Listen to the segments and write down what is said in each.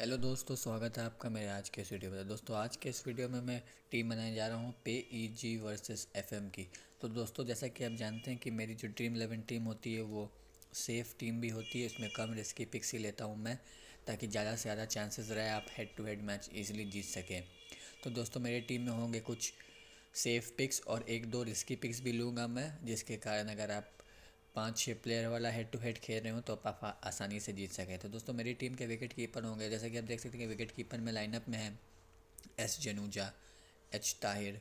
hello दोस्तों स्वागत है आपका मेरे आज के इस वीडियो में तो दोस्तों आज के इस वीडियो में मैं टीम बनाने जा रहा हूँ पे E G versus F M की तो दोस्तों जैसा कि आप जानते हैं कि मेरी जो ड्रीम इलेवन टीम होती है वो सेफ़ टीम भी होती है इसमें कम रिस्की पिक्स ही लेता हूँ मैं ताकि ज़्यादा से ज़्यादा चांसेस रहे आप head to head match easily जीत सकें तो दोस्तों मेरी टीम में होंगे कुछ सेफ़ पिक्स और एक दो रिस्की पिक्स भी लूँगा मैं जिसके कारण अगर आप पाँच छः प्लेयर वाला हेड टू हेड खेल रहे हो तो आप आसानी से जीत सके तो दोस्तों मेरी टीम के विकेट कीपर होंगे जैसे कि आप देख सकते हैं कि विकेट कीपर में लाइनअप में है एस जनूजा एच ताहिर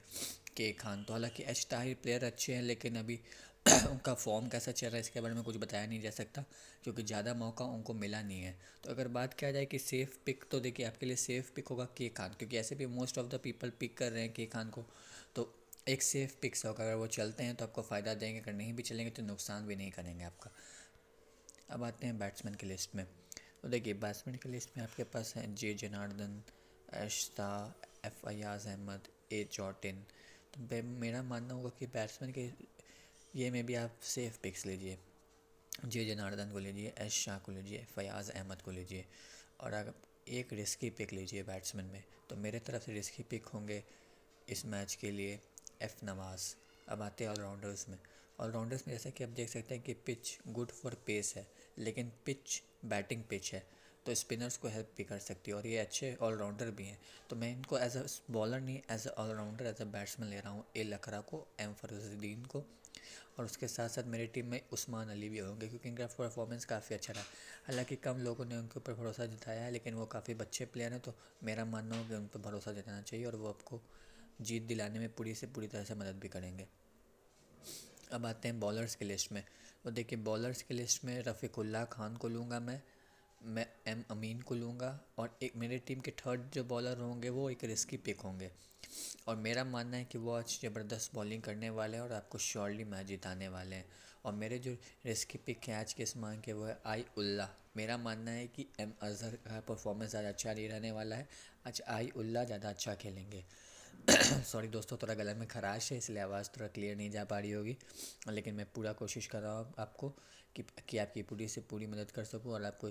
के खान तो हालांकि एच ताहिर प्लेयर अच्छे हैं लेकिन अभी उनका फॉर्म कैसा चल रहा है इसके बारे में कुछ बताया नहीं जा सकता क्योंकि ज़्यादा मौका उनको मिला नहीं है तो अगर बात किया जाए कि सेफ़ पिक तो देखिए आपके लिए सेफ़ पिक होगा के खान क्योंकि ऐसे भी most of the people pick कर रहे हैं के खान को तो एक सेफ पिक्स होगा अगर वो चलते हैं तो आपको फ़ायदा देंगे अगर नहीं भी चलेंगे तो नुकसान भी नहीं करेंगे आपका अब आते हैं बैट्समैन की लिस्ट में तो देखिए बैट्समैन की लिस्ट में आपके पास हैं जे जनार्दन अशता एफ अयाज अहमद ए जॉटिन तो मेरा मानना होगा कि बैट्समैन के ये में भी आप सेफ पिक्स लीजिए जे जनार्दन को लीजिए एश शाह को लीजिए फयाज़ अहमद को लीजिए और अगर एक रिस्की पिक लीजिए बैट्समैन में तो मेरे तरफ से रिस्की पिक होंगे इस मैच के लिए एफ़ नमाज़ अब आते हैं ऑलराउंडर्स में ऑलराउंडर्स में जैसा कि आप देख सकते हैं कि पिच गुड फॉर पेस है लेकिन पिच बैटिंग पिच है तो स्पिनर्स को हेल्प भी कर सकती है और ये अच्छे ऑलराउंडर भी हैं तो मैं इनको एज अ बॉलर नहीं as a allrounder as a batsman ले रहा हूँ ए लखरा को एम फरुद्दीन को और उसके साथ साथ मेरी टीम में उस्मान अली भी होंगे क्योंकि इनका परफॉर्मेंस काफ़ी अच्छा रहा हालांकि कम लोगों ने उनके ऊपर भरोसा जताया है लेकिन वो काफ़ी अच्छे प्लेयर हैं तो मेरा मानना हो कि उन पर भरोसा जताना चाहिए और वो आपको जीत दिलाने में पूरी से पूरी तरह से मदद भी करेंगे अब आते हैं बॉलर्स की लिस्ट में तो देखिए बॉलर्स की लिस्ट में रफ़ीकुल्ला खान को लूँगा मैं मैं एम अमीन को लूँगा और एक मेरी टीम के थर्ड जो बॉलर होंगे वो एक रिस्की पिक होंगे और मेरा मानना है कि वो आज ज़बरदस्त बॉलिंग करने वाले हैं और आपको श्योरली मैच जिताने वाले हैं और मेरे जो रिस्की पिक हैं आज के इस मांग के वो है आई उल्ला मेरा मानना है कि एम अजहर का परफॉर्मेंस ज़्यादा अच्छा नहीं रहने वाला है आज आई उल्ला ज़्यादा अच्छा खेलेंगे सॉरी दोस्तों थोड़ा गला में खराश है इसलिए आवाज़ थोड़ा क्लियर नहीं जा पा रही होगी लेकिन मैं पूरा कोशिश कर रहा हूँ आपको कि कि आपकी पूरी से पूरी मदद कर सकूँ और आपको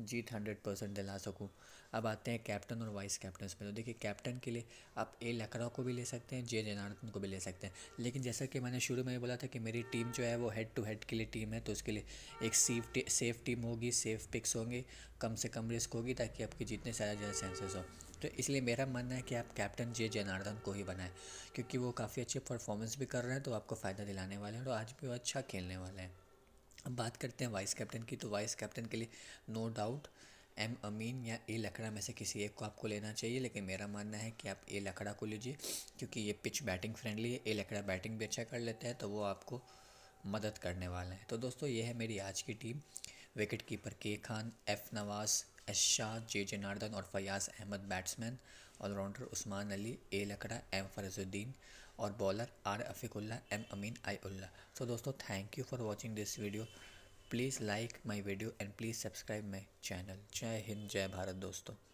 जीत हंड्रेड परसेंट दिला सकूँ अब आते हैं कैप्टन और वाइस कैप्टन पे तो देखिए कैप्टन के लिए आप ए लकड़ा को भी ले सकते हैं जे जनार्दन को भी ले सकते हैं लेकिन जैसा कि मैंने शुरू में ही बोला था कि मेरी टीम जो है वो हेड टू हेड के लिए टीम है तो उसके लिए एक सेफ टी, सेफ टीम होगी सेफ पिक्स होंगे कम से कम रिस्क होगी ताकि आपके जीतने सारे ज़्यादा चांसेस हो तो इसलिए मेरा मानना है कि आप कैप्टन जे जनार्दन को ही बनाएं क्योंकि वो काफ़ी अच्छे परफॉर्मेंस भी कर रहे हैं तो आपको फ़ायदा दिलाने वाले हैं और आज भी वो अच्छा खेलने वाले हैं अब बात करते हैं वाइस कैप्टन की तो वाइस कैप्टन के लिए नो डाउट एम अमीन या ए लकड़ा में से किसी एक को आपको लेना चाहिए लेकिन मेरा मानना है कि आप ए लकड़ा को लीजिए क्योंकि ये पिच बैटिंग फ्रेंडली है ए लकड़ा बैटिंग भी अच्छा कर लेता है तो वो आपको मदद करने वाला है तो दोस्तों ये है मेरी आज की team wicket keeper K Khan F Nawaz S Shah J Janardhan और Fayaz Ahmed batsman allrounder Usman Ali A Lakra M Farzuddin और bowler R Afiqullah M Amin I Ullah so दोस्तों thank you for watching this video please like my video and please subscribe my channel जय हिंद जय भारत दोस्तों